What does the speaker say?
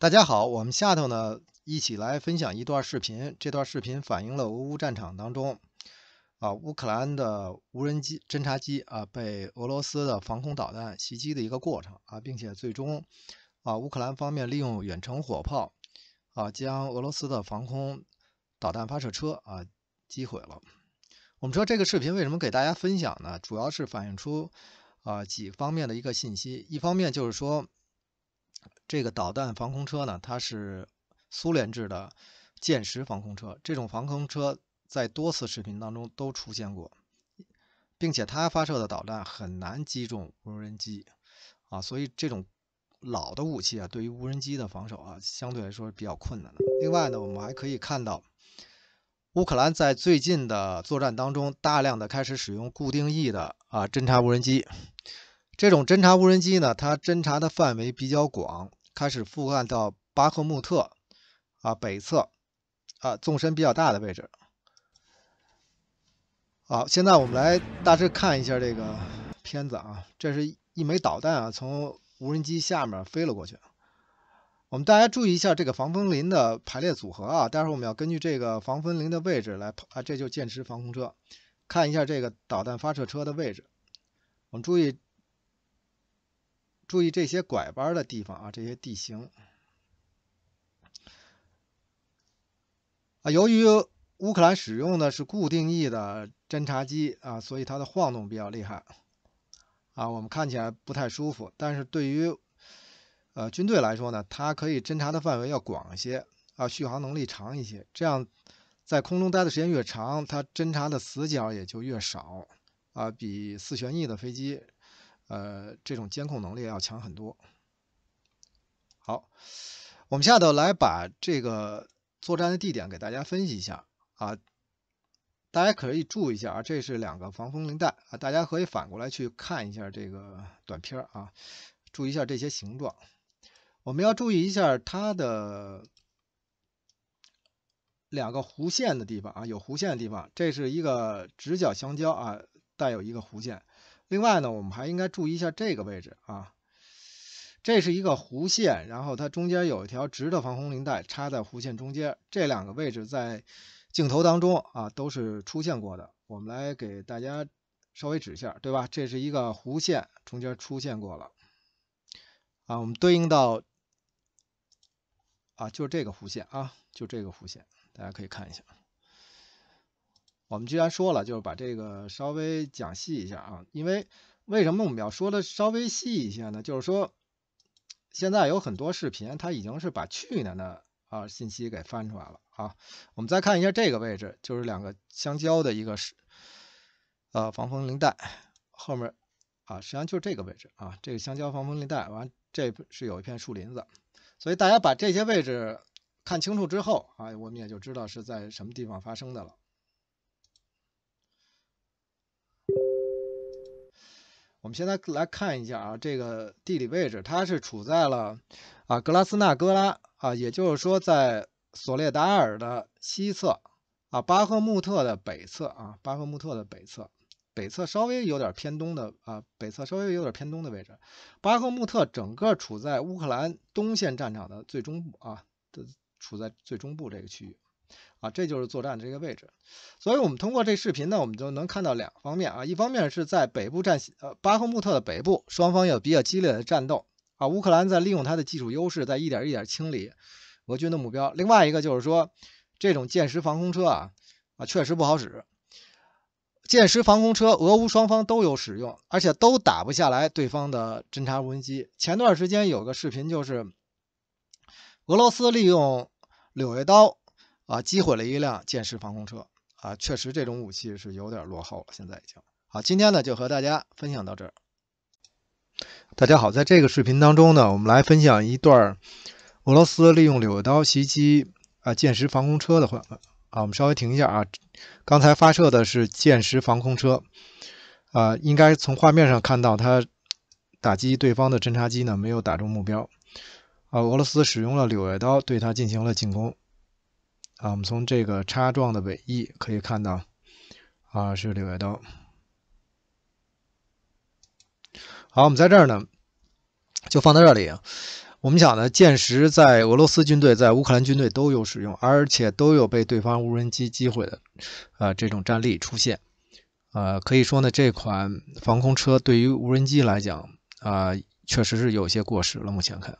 大家好，我们下头呢一起来分享一段视频。这段视频反映了俄乌战场当中啊，乌克兰的无人机侦察机啊被俄罗斯的防空导弹袭击的一个过程啊，并且最终啊，乌克兰方面利用远程火炮啊将俄罗斯的防空导弹发射车啊击毁了。我们说这个视频为什么给大家分享呢？主要是反映出啊几方面的一个信息，一方面就是说。这个导弹防空车呢，它是苏联制的舰十防空车。这种防空车在多次视频当中都出现过，并且它发射的导弹很难击中无人机啊，所以这种老的武器啊，对于无人机的防守啊，相对来说是比较困难的。另外呢，我们还可以看到，乌克兰在最近的作战当中，大量的开始使用固定翼的啊侦察无人机。这种侦察无人机呢，它侦察的范围比较广，开始覆盖到巴赫穆特啊北侧啊纵深比较大的位置。好，现在我们来大致看一下这个片子啊，这是一枚导弹啊从无人机下面飞了过去。我们大家注意一下这个防风林的排列组合啊，待会我们要根据这个防风林的位置来啊，这就箭矢防空车，看一下这个导弹发射车的位置，我们注意。注意这些拐弯的地方啊，这些地形啊。由于乌克兰使用的是固定翼的侦察机啊，所以它的晃动比较厉害啊，我们看起来不太舒服。但是对于呃军队来说呢，它可以侦察的范围要广一些啊，续航能力长一些。这样在空中待的时间越长，它侦察的死角也就越少啊，比四旋翼的飞机。呃，这种监控能力要强很多。好，我们下头来把这个作战的地点给大家分析一下啊。大家可以注意一下啊，这是两个防风林带啊。大家可以反过来去看一下这个短片啊，注意一下这些形状。我们要注意一下它的两个弧线的地方啊，有弧线的地方，这是一个直角相交啊，带有一个弧线。另外呢，我们还应该注意一下这个位置啊，这是一个弧线，然后它中间有一条直的防空林带插在弧线中间，这两个位置在镜头当中啊都是出现过的，我们来给大家稍微指一下，对吧？这是一个弧线中间出现过了啊，我们对应到啊就这个弧线啊，就这个弧线，大家可以看一下。我们既然说了，就是把这个稍微讲细一下啊。因为为什么我们要说的稍微细一些呢？就是说，现在有很多视频，它已经是把去年的啊信息给翻出来了啊。我们再看一下这个位置，就是两个相交的一个是呃防风林带后面啊，实际上就是这个位置啊。这个相交防风林带完，这是有一片树林子，所以大家把这些位置看清楚之后啊，我们也就知道是在什么地方发生的了。我们现在来看一下啊，这个地理位置，它是处在了啊格拉斯纳哥拉啊，也就是说在索列达尔的西侧啊，巴赫穆特的北侧啊，巴赫穆特的北侧，北侧稍微有点偏东的啊，北侧稍微有点偏东的位置。巴赫穆特整个处在乌克兰东线战场的最中部啊，都处在最中部这个区域。啊，这就是作战这个位置，所以我们通过这视频呢，我们就能看到两方面啊，一方面是在北部战线呃，巴赫穆特的北部，双方有比较激烈的战斗啊，乌克兰在利用它的技术优势，在一点一点清理俄军的目标。另外一个就是说，这种箭十防空车啊啊，确实不好使，箭十防空车，俄乌双方都有使用，而且都打不下来对方的侦察无人机。前段时间有个视频就是俄罗斯利用柳叶刀。啊，击毁了一辆箭十防空车啊！确实，这种武器是有点落后了。现在已经好，今天呢就和大家分享到这儿。大家好，在这个视频当中呢，我们来分享一段俄罗斯利用柳叶刀袭击啊歼十防空车的话啊。我们稍微停一下啊，刚才发射的是歼十防空车啊，应该从画面上看到它打击对方的侦察机呢，没有打中目标啊。俄罗斯使用了柳叶刀对它进行了进攻。啊，我们从这个叉状的尾翼可以看到，啊，是柳叶刀。好，我们在这儿呢，就放到这里。我们讲呢，箭十在俄罗斯军队、在乌克兰军队都有使用，而且都有被对方无人机击毁的，啊，这种战例出现。啊，可以说呢，这款防空车对于无人机来讲，啊，确实是有些过时了。目前看。